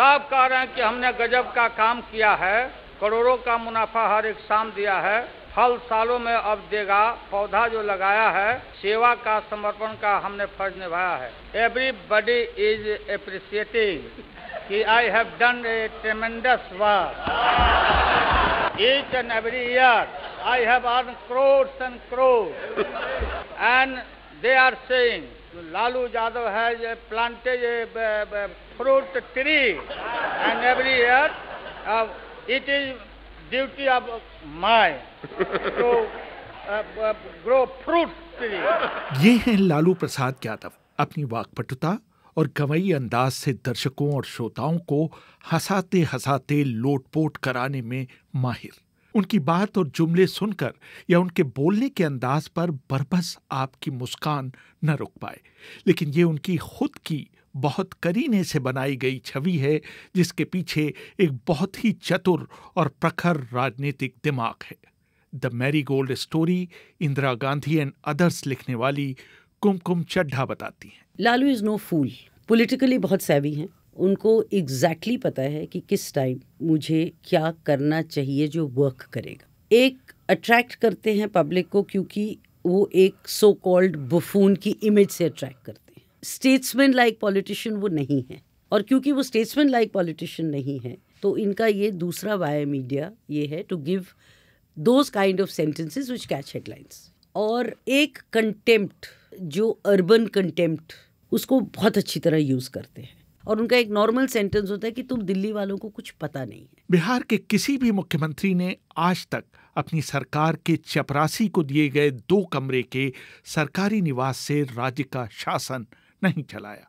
सब कह रहे हैं कि हमने गजब का काम किया है करोड़ों का मुनाफा हर एक शाम दिया है फल सालों में अब देगा पौधा जो लगाया है सेवा का समर्पण का हमने फर्ज निभाया है एवरीबडी इज अप्रिशिएटिंग कि I have done a tremendous work each and every year I have earn crores and crores and they are saying Lalu Yadav है ये plantage fruit tree and every year it is duty of my grow fruit tree ये है लालू प्रसाद यादव अपनी वाकपटुता और गवई अंदाज से दर्शकों और श्रोताओं को हंसाते हंसाते लोटपोट कराने में माहिर उनकी बात और जुमले सुनकर या उनके बोलने के अंदाज पर बरबस आपकी मुस्कान न रुक पाए लेकिन ये उनकी खुद की बहुत करीने से बनाई गई छवि है जिसके पीछे एक बहुत ही चतुर और प्रखर राजनीतिक दिमाग है the marigold story Indira Gandhi and others लिखने वाली कुमकुम चड्ढा बताती हैं Lalu is no fool politically बहुत सैवी हैं उनको एग्जैक्टली exactly पता है कि किस टाइम मुझे क्या करना चाहिए जो वर्क करेगा एक अट्रैक्ट करते हैं पब्लिक को क्योंकि वो एक सो कॉल्ड बफून की इमेज से अट्रैक्ट करते हैं स्टेट्समैन लाइक पॉलिटिशियन वो नहीं है और क्योंकि वो स्टेट्समैन लाइक पॉलिटिशियन नहीं है तो इनका ये दूसरा वाय मीडिया ये है to give those kind of sentences which catch headlines और एक कंटेम्प्ट जो अर्बन कंटेम्प्ट उसको बहुत अच्छी तरह यूज़ करते हैं और उनका एक नॉर्मल सेंटेंस होता है कि तुम दिल्ली वालों को कुछ पता नहीं है बिहार के किसी भी मुख्यमंत्री ने आज तक अपनी सरकार के चपरासी को दिए गए दो कमरे के सरकारी निवास से राज्य का शासन नहीं चलाया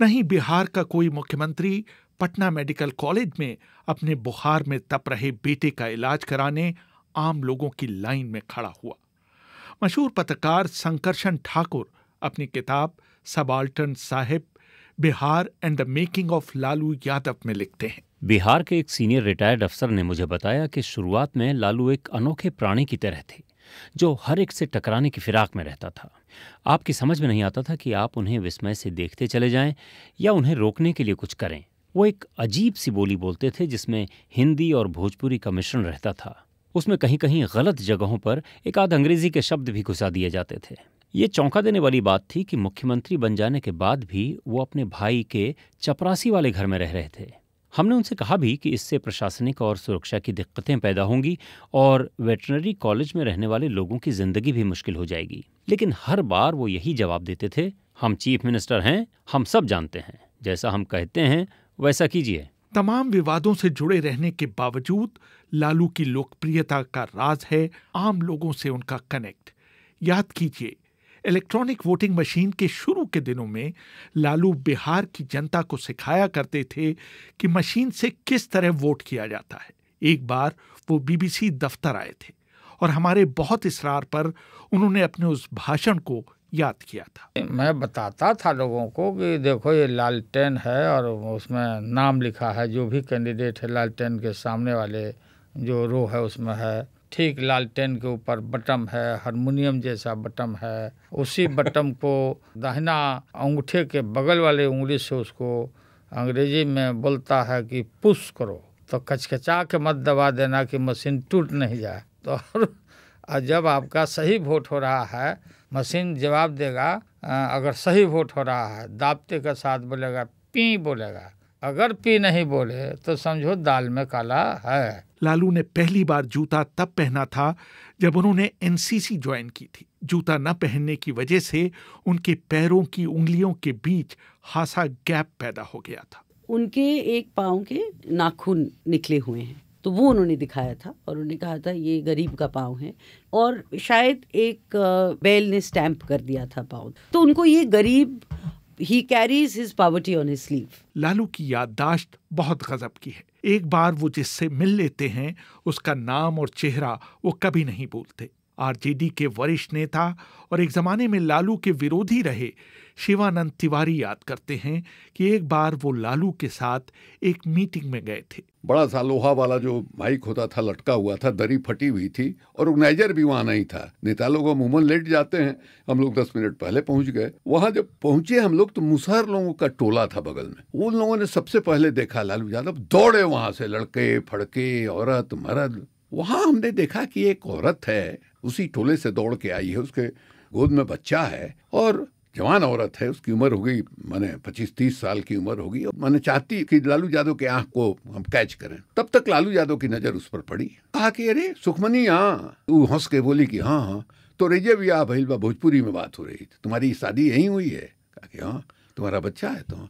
नहीं बिहार का कोई मुख्यमंत्री पटना मेडिकल कॉलेज में अपने बुखार में तप रहे बेटे का इलाज कराने आम लोगों की लाइन में खड़ा हुआ मशहूर पत्रकार संकर्षण ठाकुर अपनी किताब subaltern Saheb Bihar and the making of Lalu Yadav में लिखते हैं बिहार के एक सीनियर रिटायर्ड अफसर ने मुझे बताया कि शुरुआत में लालू एक अनोखे प्राणी की तरह थे जो हर एक से टकराने की फिराक में रहता था आपकी समझ में नहीं आता था कि आप उन्हें विस्मय से देखते चले जाएं या उन्हें रोकने के लिए कुछ करें वो एक अजीब सी बोली बोलते थे जिसमें हिंदी और भोजपुरी का मिश्रण रहता था उसमें कहीं कहीं गलत जगहों पर एक आध अंग्रेजी के शब्द भी घुसा दिए जाते थे ये चौंका देने वाली बात थी कि मुख्यमंत्री बन जाने के बाद भी वो अपने भाई के चपरासी वाले घर में रह रहे थे हमने उनसे कहा भी कि इससे प्रशासनिक और सुरक्षा की दिक्कतें पैदा होंगी और वेटनरी कॉलेज में रहने वाले लोगों की जिंदगी भी मुश्किल हो जाएगी लेकिन हर बार वो यही जवाब देते थे हम चीफ मिनिस्टर हैं हम सब जानते हैं जैसा हम कहते हैं वैसा कीजिए तमाम विवादों से जुड़े रहने के बावजूद लालू की लोकप्रियता का राज है आम लोगों से उनका कनेक्ट याद कीजिए इलेक्ट्रॉनिक वोटिंग मशीन के शुरू के दिनों में लालू बिहार की जनता को सिखाया करते थे कि मशीन से किस तरह वोट किया जाता है एक बार वो बीबीसी दफ्तर आए थे और हमारे बहुत इसरार पर उन्होंने अपने उस भाषण को याद किया था मैं बताता था लोगों को कि देखो ये लालटेन है और उसमें नाम लिखा है जो भी कैंडिडेट है लालटेन के सामने वाले जो रो है उसमें है ठीक लालटेन के ऊपर बटम है हारमोनियम जैसा बटम है उसी बटम को दाहिना अंगूठे के बगल वाले उंगली से उसको अंग्रेजी में बोलता है कि पुश करो तो कचकचा के मत दबा देना कि मशीन टूट नहीं जाए तो और जब आपका सही वोट हो रहा है मशीन जवाब देगा अगर सही वोट हो रहा है दाबते के साथ बोलेगा पी बोलेगा अगर पी नहीं बोले तो समझो दाल में काला है लालू ने पहली बार जूता तब पहना था जब उन्होंने एनसीसी ज्वाइन की थी जूता न पहनने की वजह से उनके पैरों की उंगलियों के बीच खासा गैप पैदा हो गया था उनके एक पाँव के नाखून निकले हुए हैं तो वो उन्होंने दिखाया था और उन्होंने कहा था ये गरीब का पाँव है और शायद एक बैल ने स्टैंप कर दिया था पाँव तो उनको ये गरीब he carries his poverty on his sleeve Lalu की याददाश्त बहुत गजब की है एक बार वो जिससे मिल लेते हैं उसका नाम और चेहरा वो कभी नहीं भूलते आरजेडी के वरिष्ठ नेता और एक जमाने में लालू के विरोधी रहे शिवानंद तिवारी याद करते हैं कि एक बार वो लालू के साथ एक मीटिंग में गए थे बड़ा सा लोहा वाला जो माइक होता था लटका हुआ था दरी फटी हुई थी और ऑर्गेनाइजर भी वहाँ नहीं था नेता लोग अमूमन लेट जाते हैं हम लोग दस मिनट पहले पहुंच गए वहाँ जब पहुंचे हम लोग तो मुसहर लोगों का टोला था बगल में उन लोगों ने सबसे पहले देखा लालू यादव दौड़े वहां से लड़के फड़के औरत मरद वहाँ हमने देखा कि एक औरत है उसी टोले से दौड़ के आई है उसके गोद में बच्चा है और जवान औरत है उसकी उम्र हो गई मैंने पच्चीस तीस साल की उम्र होगी मैंने चाहती कि लालू यादव के आंख को हम कैच करें तब तक लालू यादव की नजर उस पर पड़ी कहा कि अरे सुखमनी हाँ तू हंस के बोली कि हाँ हाँ तो रेजे भी आ भोजपुरी में बात हो रही थी तुम्हारी शादी यहीं हुई है कहा कि हाँ तुम्हारा बच्चा है तो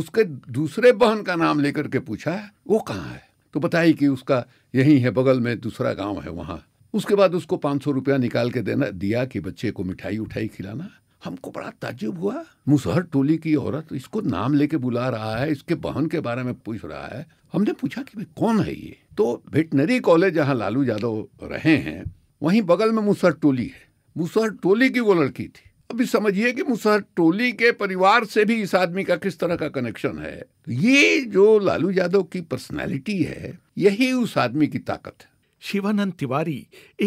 उसके दूसरे बहन का नाम लेकर के पूछा वो कहाँ है तो बताई कि उसका यहीं है बगल में दूसरा गाँव है वहाँ उसके बाद उसको पाँच सौ रुपया निकाल के देना दिया कि बच्चे को मिठाई उठाई खिलाना हमको बड़ा ताजुब हुआ मुसहर टोली की औरत इसको नाम लेके बुला रहा है इसके बहन के बारे में पूछ रहा है हमने पूछा कि भाई कौन है ये तो वेटनरी कॉलेज जहाँ लालू यादव रहे हैं वहीं बगल में मुसहर टोली है मुसहर टोली की वो लड़की थी अभी समझिए कि मुसहर टोली के परिवार से भी इस आदमी का किस तरह का कनेक्शन है तो ये जो लालू यादव की पर्सनैलिटी है यही उस आदमी की ताकत है शिवानंद तिवारी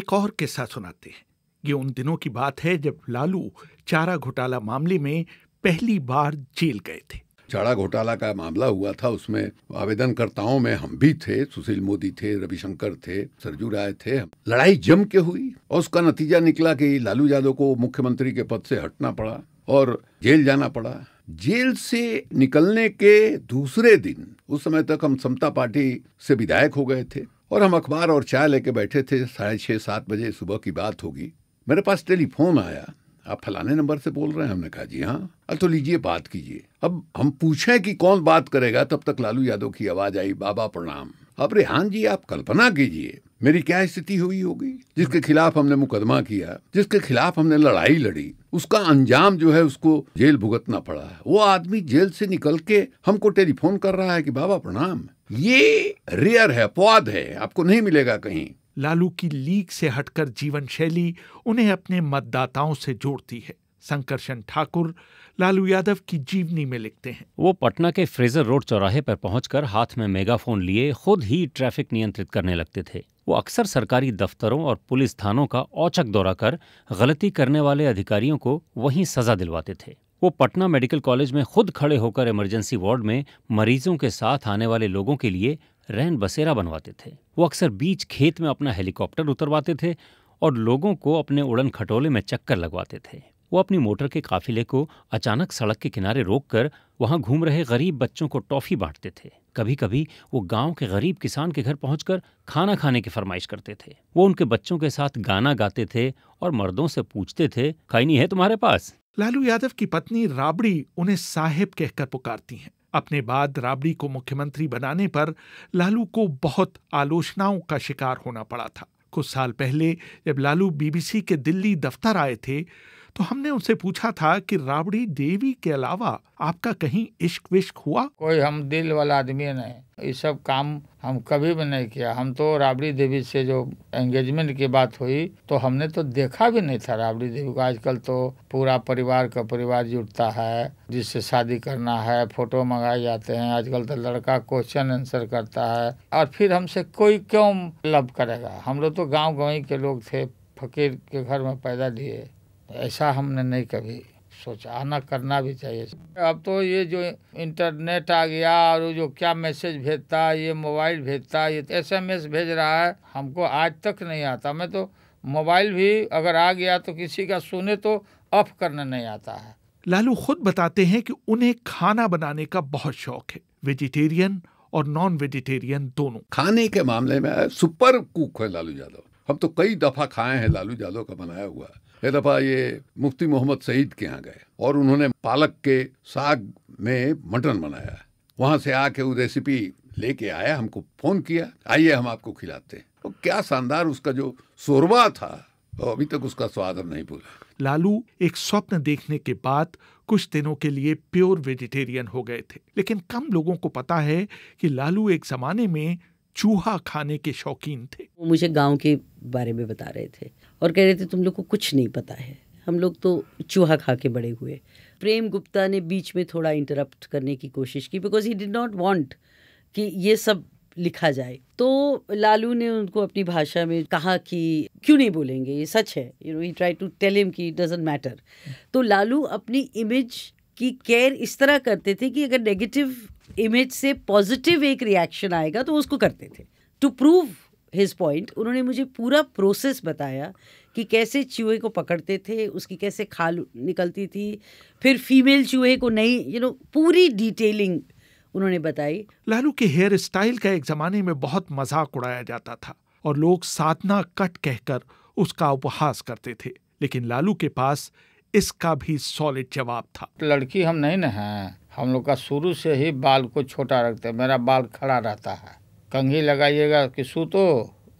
एक और किस्सा सुनाते हैं ये उन दिनों की बात है जब लालू चारा घोटाला मामले में पहली बार जेल गए थे चारा घोटाला का मामला हुआ था उसमें आवेदनकर्ताओं में हम भी थे सुशील मोदी थे रविशंकर थे सरजू राय थे लड़ाई जम के हुई और उसका नतीजा निकला कि लालू यादव को मुख्यमंत्री के पद से हटना पड़ा और जेल जाना पड़ा जेल से निकलने के दूसरे दिन उस समय तक हम समता पार्टी से विधायक हो गए थे और हम अखबार और चाय लेके बैठे थे साढ़े छः सात बजे सुबह की बात होगी मेरे पास टेलीफोन आया आप फलाने नंबर से बोल रहे हैं हमने कहा जी हाँ अल तो लीजिए बात कीजिए अब हम पूछे कि कौन बात करेगा तब तक लालू यादव की आवाज आई बाबा प्रणाम अब रेहान जी आप कल्पना कीजिए मेरी क्या स्थिति हुई होगी जिसके खिलाफ हमने मुकदमा किया जिसके खिलाफ हमने लड़ाई लड़ी उसका अंजाम जो है उसको जेल भुगतना पड़ा वो आदमी जेल से निकल के हमको टेलीफोन कर रहा है कि बाबा प्रणाम ये रेयर है अपवाद है आपको नहीं मिलेगा कहीं लालू की लीग से हटकर जीवन शैली उन्हें अपने मतदाताओं से जोड़ती है संकर्षण ठाकुर लालू यादव की जीवनी में लिखते हैं वो पटना के फ्रेजर रोड चौराहे पर पहुंचकर हाथ में मेगाफोन लिए खुद ही ट्रैफिक नियंत्रित करने लगते थे वो अक्सर सरकारी दफ्तरों और पुलिस थानों का औचक दौरा कर गलती करने वाले अधिकारियों को वहीं सजा दिलवाते थे वो पटना मेडिकल कॉलेज में खुद खड़े होकर इमरजेंसी वार्ड में मरीजों के साथ आने वाले लोगों के लिए रैन बसेरा बनवाते थे वो अक्सर बीच खेत में अपना हेलीकॉप्टर उतरवाते थे और लोगों को अपने उड़न खटोले में चक्कर लगवाते थे वो अपनी मोटर के काफिले को अचानक सड़क के किनारे रोककर वहां घूम रहे गरीब बच्चों को टॉफी बांटते थे कभी कभी वो गांव के गरीब किसान के घर पहुंचकर खाना खाने की फरमाइश करते थे वो उनके बच्चों के साथ गाना गाते थे और मर्दों से पूछते थे खैनी है तुम्हारे पास लालू यादव की पत्नी राबड़ी उन्हें साहेब कहकर पुकारती हैं अपने बाद राबड़ी को मुख्यमंत्री बनाने पर लालू को बहुत आलोचनाओं का शिकार होना पड़ा था कुछ साल पहले जब लालू बीबीसी के दिल्ली दफ्तर आए थे तो हमने उनसे पूछा था कि राबड़ी देवी के अलावा आपका कहीं इश्क विश्क हुआ कोई हम दिल वाला आदमी नहीं ये सब काम हम कभी भी नहीं किया हम तो राबड़ी देवी से जो एंगेजमेंट की बात हुई तो हमने तो देखा भी नहीं था राबड़ी देवी को आजकल तो पूरा परिवार का परिवार जुटता है जिससे शादी करना है फोटो मंगाए जाते हैं आजकल तो लड़का क्वेश्चन आंसर करता है और फिर हमसे कोई क्यों लव करेगा हम लोग तो गाँव गाँव के लोग थे फकीर के घर में पैदा दिए ऐसा हमने नहीं कभी सोचा आना करना भी चाहिए अब तो ये जो इंटरनेट आ गया और जो क्या मैसेज भेजता है ये मोबाइल भेजता है ये एस एम एस भेज रहा है हमको आज तक नहीं आता मैं तो मोबाइल भी अगर आ गया तो किसी का सुने तो ऑफ करना नहीं आता है लालू खुद बताते हैं कि उन्हें खाना बनाने का बहुत शौक है वेजिटेरियन और नॉन वेजिटेरियन दोनों खाने के मामले में सुपर कुक है लालू यादव हम तो कई दफा खाए हैं लालू यादव का बनाया हुआ एक दफ़ा ये मुफ्ती मोहम्मद सईद के यहाँ गए और उन्होंने पालक के साग में मटन बनाया वहाँ से आके वो रेसिपी लेके आया हमको फ़ोन किया आइए हम आपको खिलाते हैं तो क्या शानदार उसका जो शोरबा था तो अभी तक उसका स्वाद हम नहीं भूला लालू एक स्वप्न देखने के बाद कुछ दिनों के लिए प्योर वेजिटेरियन हो गए थे लेकिन कम लोगों को पता है कि लालू एक जमाने में चूहा खाने के शौकीन थे मुझे गांव के बारे में बता रहे थे और कह रहे थे तुम लोग को कुछ नहीं पता है हम लोग तो चूहा खा के बड़े हुए प्रेम गुप्ता ने बीच में थोड़ा इंटरप्ट करने की कोशिश की because he did not want कि ये सब लिखा जाए तो लालू ने उनको अपनी भाषा में कहा कि क्यों नहीं बोलेंगे ये सच है you know he try to tell him कि डजेंट मैटर तो लालू अपनी इमेज की केयर इस तरह करते थे कि अगर नेगेटिव इमेज से पॉजिटिव एक रिएक्शन आएगा तो उसको करते थे टू प्रूव हिज पॉइंट उन्होंने मुझे पूरा प्रोसेस बताया कि कैसे चूहे को पकड़ते थे उसकी कैसे खाल निकलती थी फिर फीमेल चूहे को नहीं यू नो पूरी डिटेलिंग उन्होंने बताई लालू के हेयर स्टाइल का एक जमाने में बहुत मजाक उड़ाया जाता था और लोग साधना कट कहकर उसका उपहास करते थे लेकिन लालू के पास इसका भी सॉलिड जवाब था लड़की हम नहीं ना हम लोग का शुरू से ही बाल को छोटा रखते मेरा बाल खड़ा रहता है कंघी लगाइएगा कि सूतो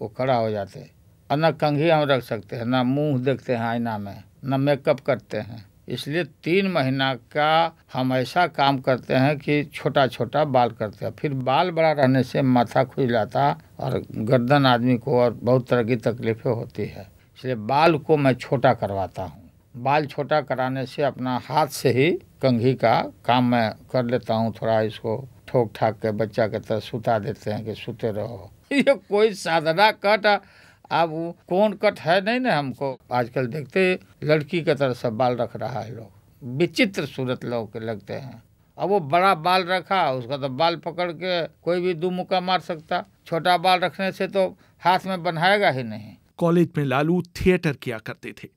वो खड़ा हो जाते और ना कंघी हम रख सकते हैं ना मुंह देखते हैं आईना में ना मेकअप करते हैं इसलिए तीन महीना का हम ऐसा काम करते हैं कि छोटा छोटा बाल करते हैं फिर बाल बड़ा रहने से माथा खुज जाता और गर्दन आदमी को और बहुत तरह की तकलीफें होती है इसलिए बाल को मैं छोटा करवाता हूँ बाल छोटा कराने से अपना हाथ से ही कंघी का काम मैं कर लेता हूँ थोड़ा इसको ठोक ठाक के बच्चा के तरह सुता देते हैं कि सुते रहो ये कोई साधना कट अब कौन कट है नहीं ना हमको आजकल देखते लड़की के तरह सब बाल रख रहा है लोग विचित्र सूरत लोग के लगते हैं अब वो बड़ा बाल रखा उसका तो बाल पकड़ के कोई भी दो मुक्का मार सकता छोटा बाल रखने से तो हाथ में बनाएगा ही नहीं कॉलेज में लालू थिएटर किया करते थे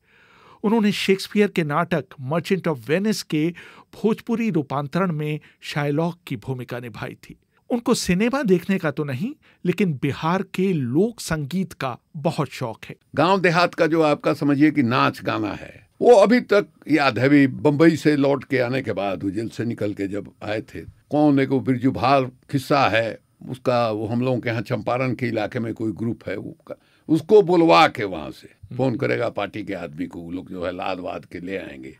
उन्होंने शेक्सपियर के नाटक मर्चेंट ऑफ वेनिस के भोजपुरी रूपांतरण में शायलॉक की भूमिका निभाई थी उनको सिनेमा देखने का तो नहीं लेकिन बिहार के लोक संगीत का बहुत शौक है गांव देहात का जो आपका समझिए कि नाच गाना है वो अभी तक याद है भी बम्बई से लौट के आने के बाद उजेल से निकल के जब आए थे कौन एक बिरजुभार खिस्सा है उसका वो हम लोगों के यहाँ चंपारण के इलाके में कोई ग्रुप है वो उसको बुलवा के वहाँ से फोन करेगा पार्टी के आदमी को लोग जो है लाद वाद के ले आएंगे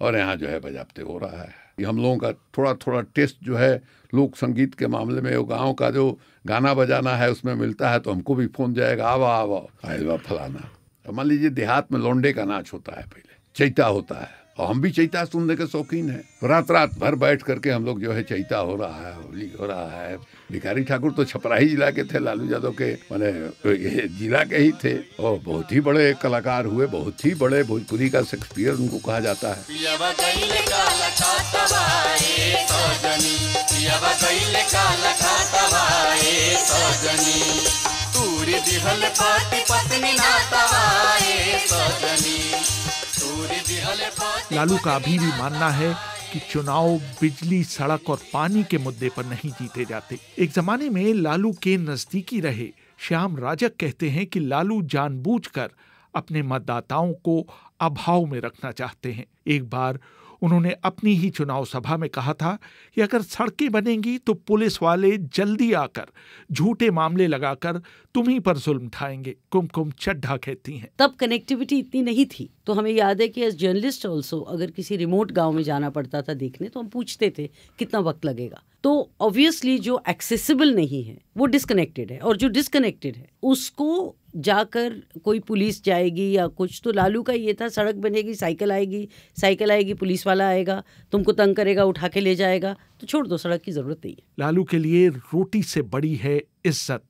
और यहाँ जो है बजाबते हो रहा है हम लोगों का थोड़ा थोड़ा टेस्ट जो है लोक संगीत के मामले में गाँव का जो गाना बजाना है उसमें मिलता है तो हमको भी फोन जाएगा आवा आवा आवा फलाना मान लीजिए देहात में लोंडे का नाच होता है पहले चैता होता है और हम भी चैता सुनने के शौकीन हैं रात रात भर बैठ करके हम लोग जो है चैता हो रहा है होली हो रहा है भिखारी ठाकुर तो छपराही जिला के थे लालू यादव के मैंने जिला के ही थे और बहुत ही बड़े कलाकार हुए बहुत ही बड़े भोजपुरी का शेक्सपियर उनको कहा जाता है लालू का अभी भी मानना है कि चुनाव बिजली सड़क और पानी के मुद्दे पर नहीं जीते जाते एक जमाने में लालू के नजदीकी रहे श्याम राजक कहते हैं कि लालू जानबूझकर अपने मतदाताओं को अभाव में रखना चाहते हैं एक बार उन्होंने अपनी ही चुनाव सभा में कहा था कि अगर सड़कें बनेंगी तो पुलिस वाले जल्दी आकर झूठे मामले लगाकर तुम्ही पर जुल्म उठाएंगे कुमकुम चड्ढा कहती हैं तब कनेक्टिविटी इतनी नहीं थी तो हमें याद है कि एज जर्नलिस्ट ऑल्सो अगर किसी रिमोट गांव में जाना पड़ता था देखने तो हम पूछते थे कितना वक्त लगेगा तो ऑब्वियसली जो एक्सेसिबल नहीं है वो डिसकनेक्टेड है और जो डिसकनेक्टेड है उसको जाकर कोई पुलिस जाएगी या कुछ तो लालू का ये था सड़क बनेगी साइकिल आएगी साइकिल आएगी पुलिस वाला आएगा तुमको तंग करेगा उठा के ले जाएगा तो छोड़ दो सड़क की ज़रूरत नहीं है लालू के लिए रोटी से बड़ी है इज्जत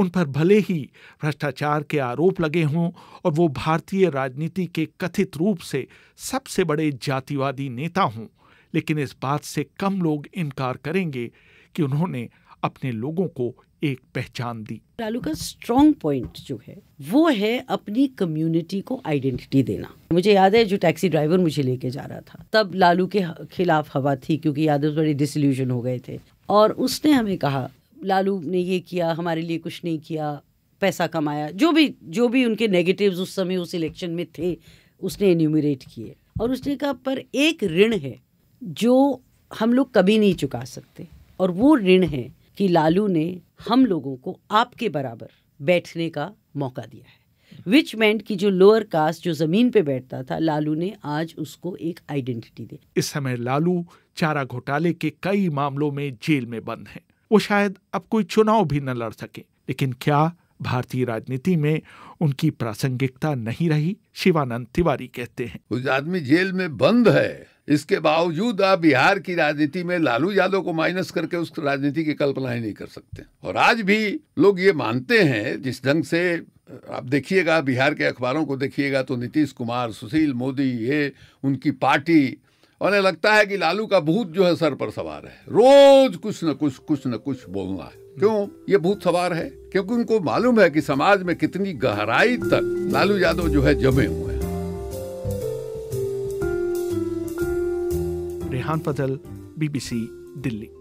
उन पर भले ही भ्रष्टाचार के आरोप लगे हों और वो भारतीय राजनीति के कथित रूप से सबसे बड़े जातिवादी नेता हों लेकिन इस बात से कम लोग इनकार करेंगे कि उन्होंने अपने लोगों को एक पहचान दी लालू का स्ट्रॉन्ग पॉइंट जो है वो है अपनी कम्युनिटी को आइडेंटिटी देना मुझे याद है जो टैक्सी ड्राइवर मुझे लेके जा रहा था तब लालू के खिलाफ हवा थी क्योंकि यादव बड़े डिसल्यूशन हो गए थे और उसने हमें कहा लालू ने ये किया हमारे लिए कुछ नहीं किया पैसा कमाया जो भी जो भी उनके नेगेटिव्स उस समय उस इलेक्शन में थे उसने एन्यूमरेट किए और उसने कहा पर एक ऋण है जो हम लोग कभी नहीं चुका सकते और वो ऋण है कि लालू ने हम लोगों को आपके बराबर बैठने का मौका दिया है विच मेंट की जो लोअर कास्ट जो जमीन पे बैठता था लालू ने आज उसको एक आइडेंटिटी दी इस समय लालू चारा घोटाले के कई मामलों में जेल में बंद है वो शायद अब कोई चुनाव भी न लड़ सके लेकिन क्या भारतीय राजनीति में उनकी प्रासंगिकता नहीं रही शिवानंद तिवारी कहते हैं उस आदमी जेल में बंद है इसके बावजूद आप बिहार की राजनीति में लालू यादव को माइनस करके उस राजनीति की कल्पना ही नहीं कर सकते और आज भी लोग ये मानते हैं जिस ढंग से आप देखिएगा बिहार के अखबारों को देखिएगा तो नीतीश कुमार सुशील मोदी ये उनकी पार्टी उन्हें लगता है कि लालू का भूत जो है सर पर सवार है रोज कुछ न कुछ कुछ न कुछ बोलना है क्यों ये भूत सवार है क्योंकि उनको मालूम है कि समाज में कितनी गहराई तक लालू यादव जो है जमे हुए रेहान फजल बीबीसी दिल्ली